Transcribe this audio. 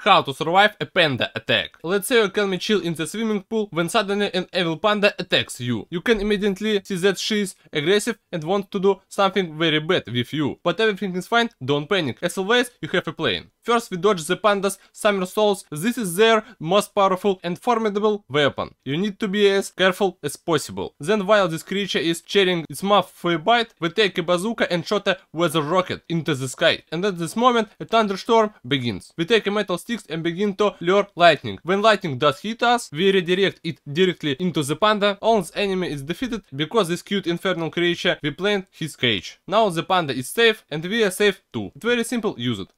How to survive a panda attack. Let's say you can be chill in the swimming pool when suddenly an evil panda attacks you. You can immediately see that she is aggressive and wants to do something very bad with you. But everything is fine, don't panic. As always, you have a plan. First we dodge the pandas souls. this is their most powerful and formidable weapon. You need to be as careful as possible. Then while this creature is cheering its mouth for a bite, we take a bazooka and shot a weather rocket into the sky. And at this moment a thunderstorm begins. We take a metal sticks and begin to lure lightning. When lightning does hit us, we redirect it directly into the panda. Once enemy is defeated, because this cute infernal creature we plant his cage. Now the panda is safe and we are safe too. It's very simple, use it.